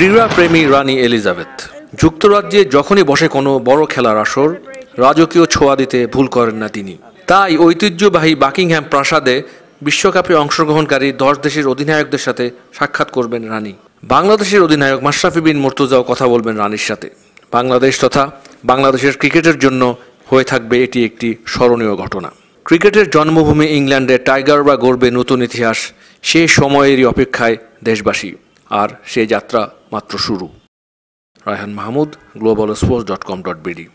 ক্রীড়াপ্রেমী রানী Elizabeth যুক্তরাজ্যে যখনই বসে কোনো বড় খেলার আসর রাজকীয় ছোঁয়া দিতে ভুল করেন না তিনি তাই ঐতিহ্যবাহী বাকিংহ্যাম প্রাসাদে বিশ্বকাপে অংশগ্রহণকারী দশ দেশের অধিনায়কদের সাথে সাক্ষাৎ করবেন রানী বাংলাদেশের অধিনায়ক মাশরাফি বিন মর্তুজাও কথা বলবেন রানীর সাথে বাংলাদেশ তথা বাংলাদেশের ক্রিকেটের জন্য হয়ে থাকবে এটি একটি স্মরণীয় ঘটনা ক্রিকেটের জন্মভূমি ইংল্যান্ডে টাইগার বা গড়বে নতুন ইতিহাস সেই সময়েরই অপেক্ষায় দেশবাসী আর সে যাত্রা মাত্র শুরু Raihan Mahmud global sports dot com dot BD